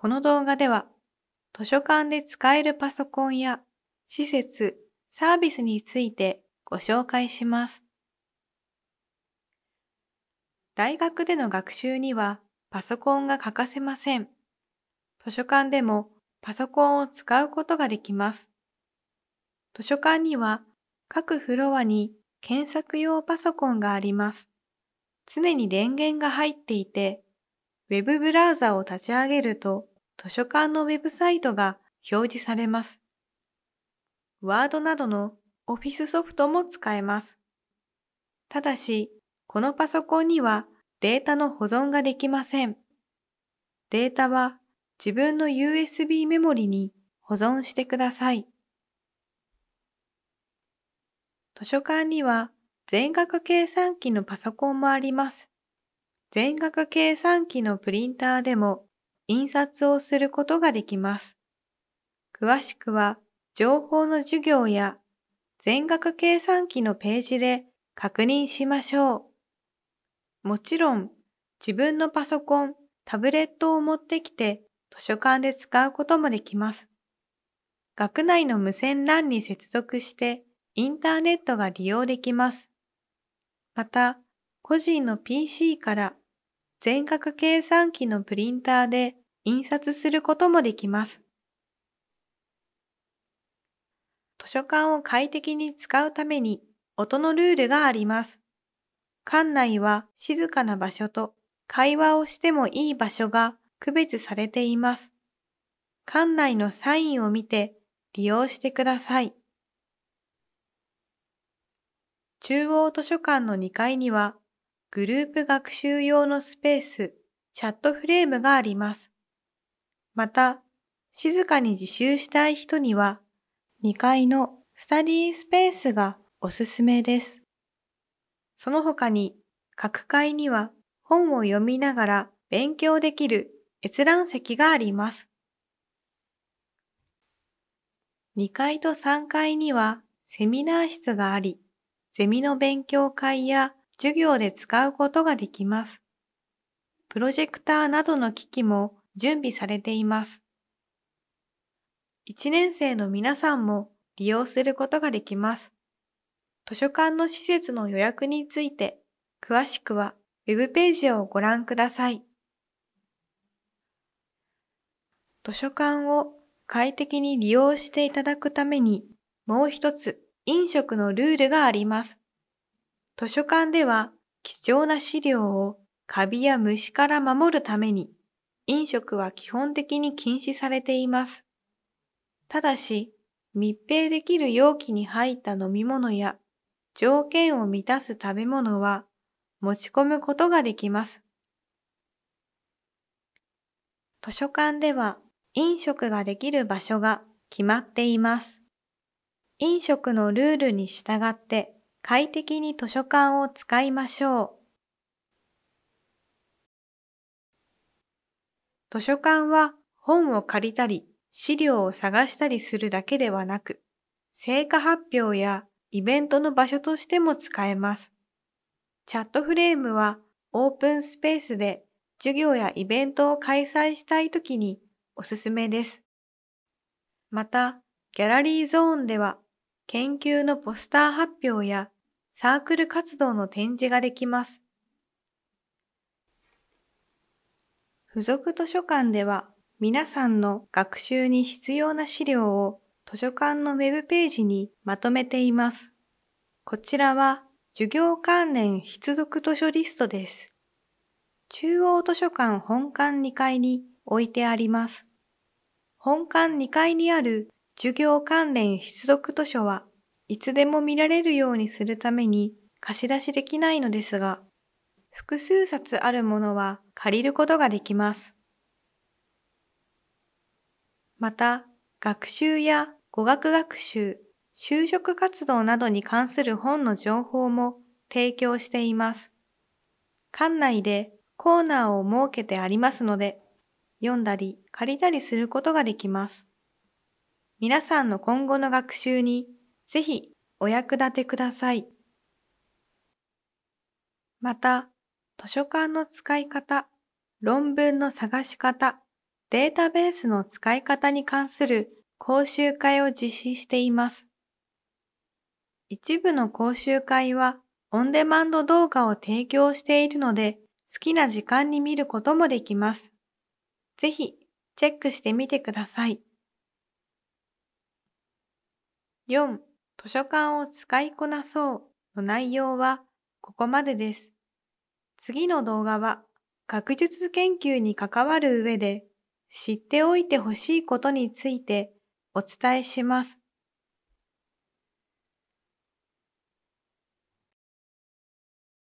この動画では図書館で使えるパソコンや施設、サービスについてご紹介します。大学での学習にはパソコンが欠かせません。図書館でもパソコンを使うことができます。図書館には各フロアに検索用パソコンがあります。常に電源が入っていて、ウェブブラウザを立ち上げると、図書館のウェブサイトが表示されます。ワードなどのオフィスソフトも使えます。ただし、このパソコンにはデータの保存ができません。データは自分の USB メモリに保存してください。図書館には全額計算機のパソコンもあります。全額計算機のプリンターでも印刷をすることができます。詳しくは情報の授業や全額計算機のページで確認しましょう。もちろん自分のパソコン、タブレットを持ってきて図書館で使うこともできます。学内の無線 LAN に接続してインターネットが利用できます。また、個人の PC から全角計算機のプリンターで印刷することもできます。図書館を快適に使うために音のルールがあります。館内は静かな場所と会話をしてもいい場所が区別されています。館内のサインを見て利用してください。中央図書館の2階にはグループ学習用のスペース、チャットフレームがあります。また、静かに自習したい人には、2階のスタディースペースがおすすめです。その他に、各階には本を読みながら勉強できる閲覧席があります。2階と3階にはセミナー室があり、ゼミの勉強会や授業で使うことができます。プロジェクターなどの機器も準備されています。1年生の皆さんも利用することができます。図書館の施設の予約について詳しくは Web ページをご覧ください。図書館を快適に利用していただくためにもう一つ飲食のルールがあります。図書館では貴重な資料をカビや虫から守るために飲食は基本的に禁止されています。ただし、密閉できる容器に入った飲み物や条件を満たす食べ物は持ち込むことができます。図書館では飲食ができる場所が決まっています。飲食のルールに従って快適に図書館を使いましょう。図書館は本を借りたり、資料を探したりするだけではなく、成果発表やイベントの場所としても使えます。チャットフレームはオープンスペースで授業やイベントを開催したいときにおすすめです。また、ギャラリーゾーンでは研究のポスター発表やサークル活動の展示ができます。付属図書館では皆さんの学習に必要な資料を図書館のウェブページにまとめています。こちらは授業関連必読図書リストです。中央図書館本館2階に置いてあります。本館2階にある授業関連必読図書はいつでも見られるようにするために貸し出しできないのですが、複数冊あるものは借りることができます。また、学習や語学学習、就職活動などに関する本の情報も提供しています。館内でコーナーを設けてありますので、読んだり借りたりすることができます。皆さんの今後の学習にぜひお役立てください。また、図書館の使い方、論文の探し方、データベースの使い方に関する講習会を実施しています。一部の講習会はオンデマンド動画を提供しているので、好きな時間に見ることもできます。ぜひチェックしてみてください。4. 図書館を使いこなそうの内容はここまでです。次の動画は学術研究に関わる上で知っておいてほしいことについてお伝えします。